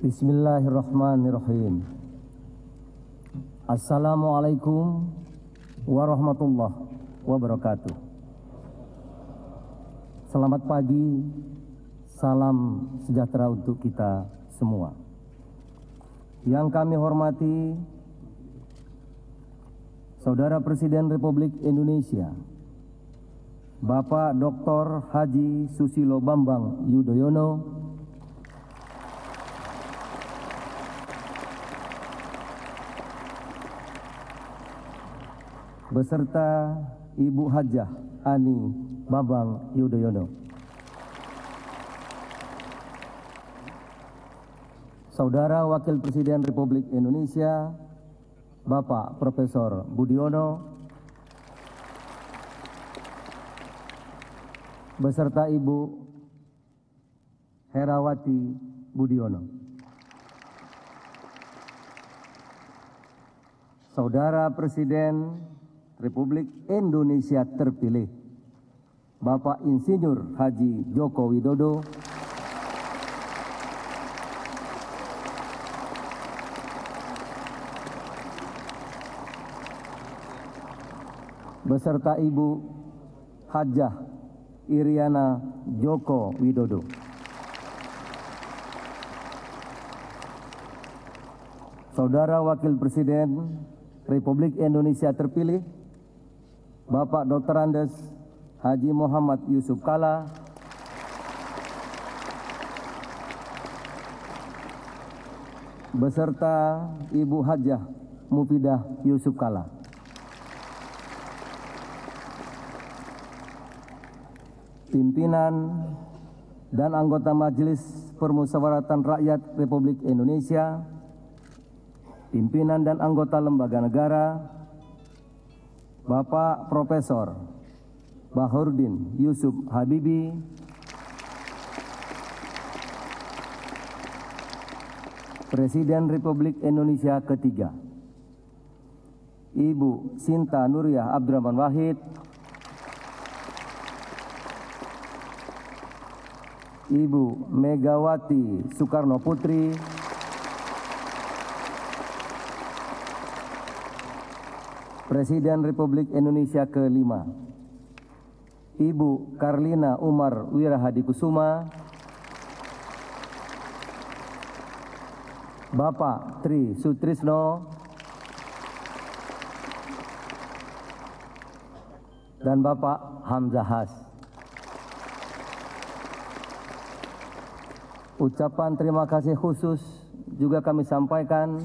Bismillahirrahmanirrahim. Assalamualaikum warahmatullahi wabarakatuh. Selamat pagi, salam sejahtera untuk kita semua. Yang kami hormati, Saudara Presiden Republik Indonesia, Bapak Dr. Haji Susilo Bambang Yudhoyono, beserta Ibu Hajah Ani Babang Yudhoyono. Saudara Wakil Presiden Republik Indonesia, Bapak Profesor Budiono, beserta Ibu Herawati Budiono. Saudara Presiden Republik Indonesia terpilih Bapak Insinyur Haji Joko Widodo beserta Ibu Hajah Iriana Joko Widodo. Saudara Wakil Presiden Republik Indonesia terpilih Bapak Dr. Andes Haji Muhammad Yusuf Kala, beserta Ibu Hajah Mufidah Yusuf Kala. Pimpinan dan anggota Majelis Permusyawaratan Rakyat Republik Indonesia, pimpinan dan anggota lembaga negara, Bapak Profesor Bahurdin Yusuf Habibi Presiden Republik Indonesia ketiga Ibu Sinta Nuriyah Abdurrahman Wahid Ibu Megawati Soekarno Putri Presiden Republik Indonesia ke-5, Ibu Karlina Umar Wirahadi Kusuma, Bapak Tri Sutrisno, dan Bapak Hamzah Has. Ucapan terima kasih khusus juga kami sampaikan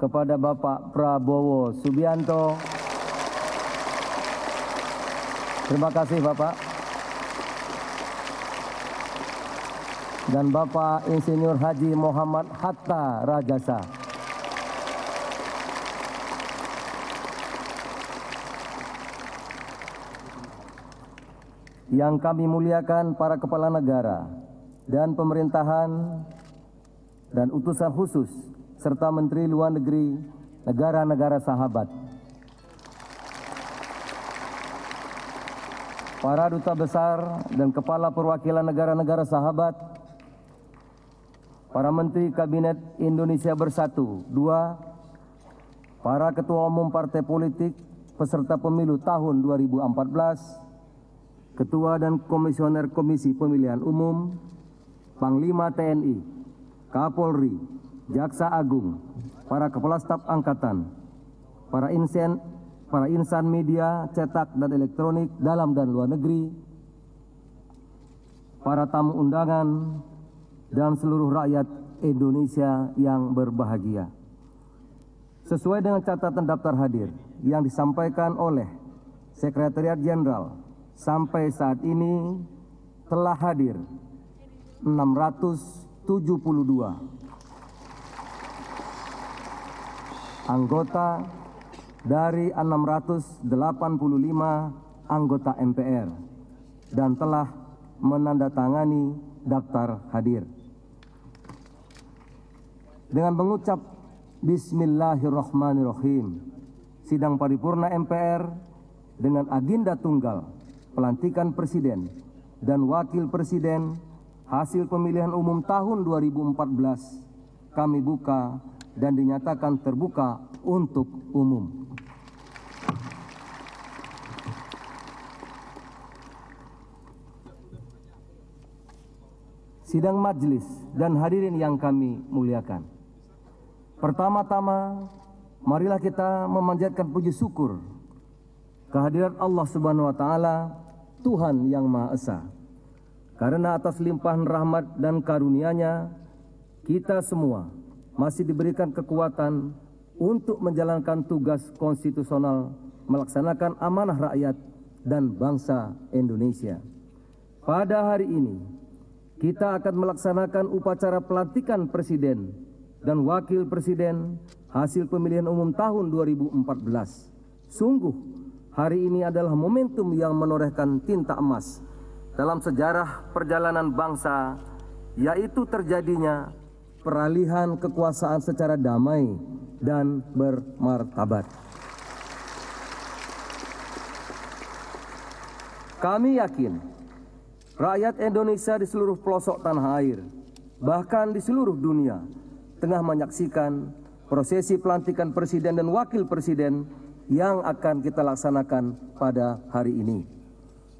kepada Bapak Prabowo Subianto. Terima kasih Bapak. Dan Bapak Insinyur Haji Muhammad Hatta Rajasa. Yang kami muliakan para kepala negara dan pemerintahan dan utusan khusus serta Menteri Luar Negeri negara-negara sahabat. Para duta besar dan kepala perwakilan negara-negara sahabat, para menteri kabinet Indonesia Bersatu, dua, para ketua umum partai politik peserta pemilu tahun 2014, ketua dan komisioner Komisi Pemilihan Umum, Panglima TNI, Kapolri, Jaksa Agung, para Kepala Staf Angkatan, para insan, para insan media, cetak dan elektronik dalam dan luar negeri, para tamu undangan, dan seluruh rakyat Indonesia yang berbahagia. Sesuai dengan catatan daftar hadir yang disampaikan oleh Sekretariat Jenderal, sampai saat ini telah hadir 672 anggota dari 685 anggota MPR dan telah menandatangani daftar hadir. Dengan mengucap Bismillahirrahmanirrahim, sidang paripurna MPR dengan agenda tunggal pelantikan Presiden dan Wakil Presiden hasil pemilihan umum tahun 2014 kami buka dan dinyatakan terbuka untuk umum. Sidang majelis dan hadirin yang kami muliakan. Pertama-tama, marilah kita memanjatkan puji syukur kehadirat Allah Subhanahu wa taala, Tuhan yang Maha Esa. Karena atas limpahan rahmat dan karunia-Nya, kita semua masih diberikan kekuatan untuk menjalankan tugas konstitusional, melaksanakan amanah rakyat dan bangsa Indonesia. Pada hari ini, kita akan melaksanakan upacara pelantikan Presiden dan Wakil Presiden hasil pemilihan umum tahun 2014. Sungguh, hari ini adalah momentum yang menorehkan tinta emas dalam sejarah perjalanan bangsa, yaitu terjadinya peralihan kekuasaan secara damai dan bermartabat. Kami yakin rakyat Indonesia di seluruh pelosok tanah air, bahkan di seluruh dunia, tengah menyaksikan prosesi pelantikan presiden dan wakil presiden yang akan kita laksanakan pada hari ini.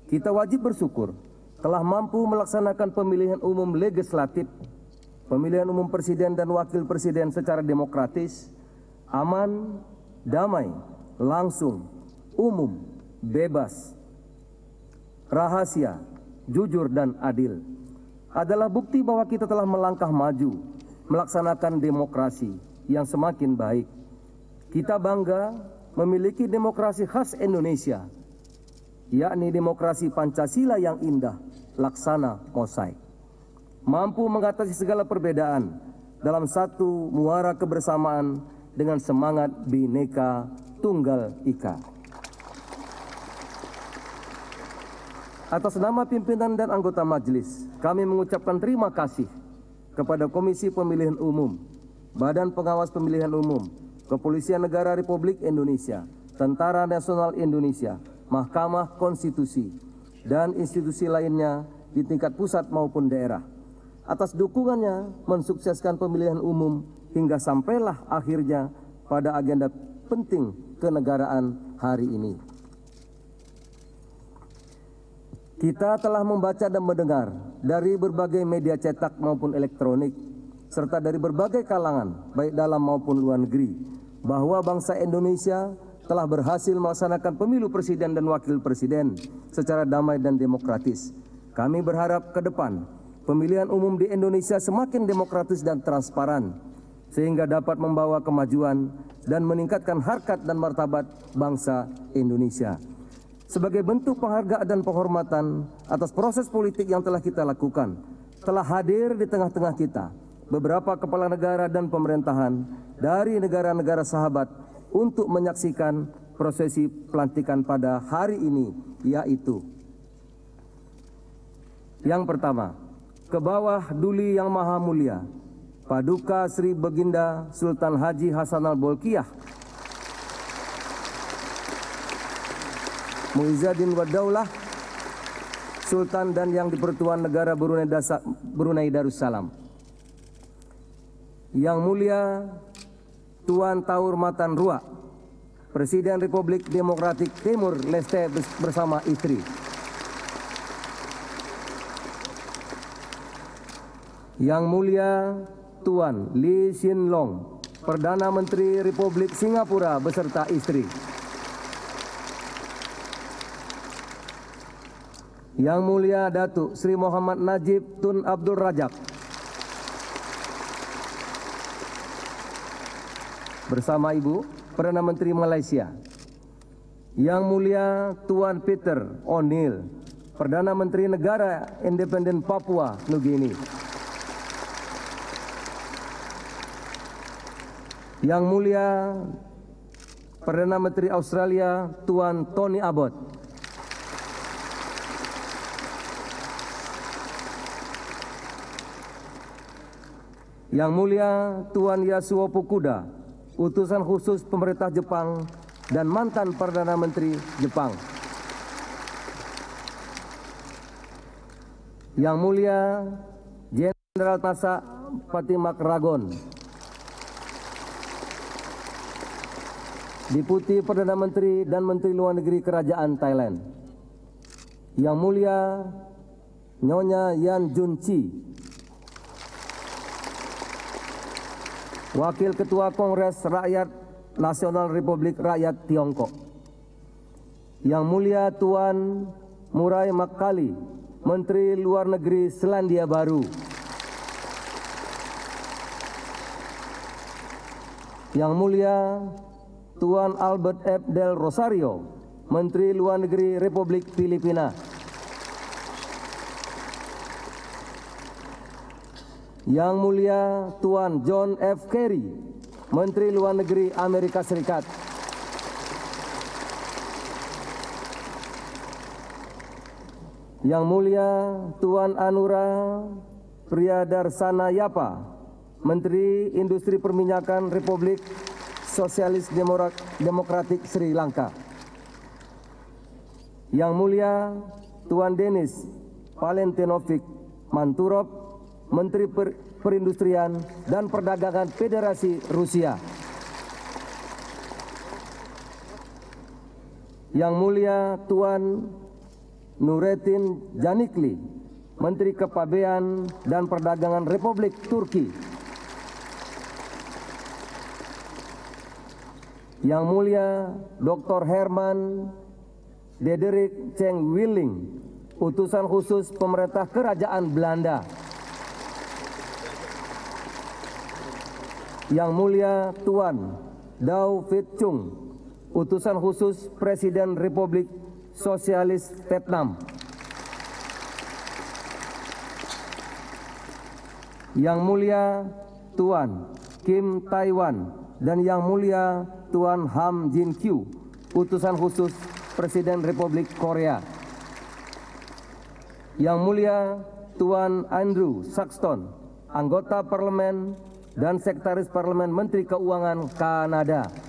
Kita wajib bersyukur telah mampu melaksanakan pemilihan umum legislatif pemilihan umum presiden dan wakil presiden secara demokratis, aman, damai, langsung, umum, bebas, rahasia, jujur dan adil adalah bukti bahwa kita telah melangkah maju melaksanakan demokrasi yang semakin baik. Kita bangga memiliki demokrasi khas Indonesia, yakni demokrasi Pancasila yang indah, laksana mosaik mampu mengatasi segala perbedaan dalam satu muara kebersamaan dengan semangat bineka Tunggal Ika. Atas nama pimpinan dan anggota majelis, kami mengucapkan terima kasih kepada Komisi Pemilihan Umum, Badan Pengawas Pemilihan Umum, Kepolisian Negara Republik Indonesia, Tentara Nasional Indonesia, Mahkamah Konstitusi, dan institusi lainnya di tingkat pusat maupun daerah atas dukungannya mensukseskan pemilihan umum hingga sampailah akhirnya pada agenda penting kenegaraan hari ini. Kita telah membaca dan mendengar dari berbagai media cetak maupun elektronik serta dari berbagai kalangan baik dalam maupun luar negeri bahwa bangsa Indonesia telah berhasil melaksanakan pemilu presiden dan wakil presiden secara damai dan demokratis. Kami berharap ke depan pemilihan umum di Indonesia semakin demokratis dan transparan, sehingga dapat membawa kemajuan dan meningkatkan harkat dan martabat bangsa Indonesia. Sebagai bentuk penghargaan dan penghormatan atas proses politik yang telah kita lakukan, telah hadir di tengah-tengah kita beberapa kepala negara dan pemerintahan dari negara-negara sahabat untuk menyaksikan prosesi pelantikan pada hari ini, yaitu yang pertama, ke bawah duli yang maha mulia Paduka Sri Beginda Sultan Haji Hasan Al-Bolkiah Muizadin Wadaulah Sultan dan yang dipertuan negara Brunei, Dasa, Brunei Darussalam Yang mulia Tuan Taur Matan Ruak Presiden Republik Demokratik Timur Leste bersama istri Yang Mulia Tuan Lee Hsien Long, Perdana Menteri Republik Singapura beserta istri. Yang Mulia Datuk Sri Muhammad Najib Tun Abdul Rajab. Bersama Ibu, Perdana Menteri Malaysia. Yang Mulia Tuan Peter O'Neill, Perdana Menteri Negara Independen Papua Nugini. Yang Mulia Perdana Menteri Australia Tuan Tony Abbott. Yang Mulia Tuan Yasuo Fukuda, utusan khusus pemerintah Jepang dan mantan Perdana Menteri Jepang. Yang Mulia Jenderal Tasa Fatimah Ragon. Deputi Perdana Menteri dan Menteri Luar Negeri Kerajaan Thailand. Yang Mulia Nyonya Yan Jun Chi, Wakil Ketua Kongres Rakyat Nasional Republik Rakyat Tiongkok. Yang Mulia Tuan Murai Makali, Menteri Luar Negeri Selandia Baru. Yang Mulia Tuan Albert F. Del Rosario, Menteri Luar Negeri Republik Filipina. Yang Mulia Tuan John F. Kerry, Menteri Luar Negeri Amerika Serikat. Yang Mulia Tuan Anura Priyadarsana Yapa, Menteri Industri Perminyakan Republik Sosialis Demokratik Sri Lanka. Yang Mulia Tuan Denis Palentinovic Manturov, Menteri per Perindustrian dan Perdagangan Federasi Rusia. Yang Mulia Tuan Nuretin Janikli, Menteri Kepabean dan Perdagangan Republik Turki. Yang Mulia Dr. Herman Dederik Cheng Willing, utusan khusus pemerintah Kerajaan Belanda. Yang Mulia Tuan Dao Fit Chung, utusan khusus Presiden Republik Sosialis Vietnam. Yang Mulia Tuan Kim Taiwan, dan Yang Mulia Tuan Ham Jin Kyu, utusan khusus Presiden Republik Korea. Yang Mulia Tuan Andrew Saxton, anggota parlemen dan sekretaris parlemen Menteri Keuangan Kanada.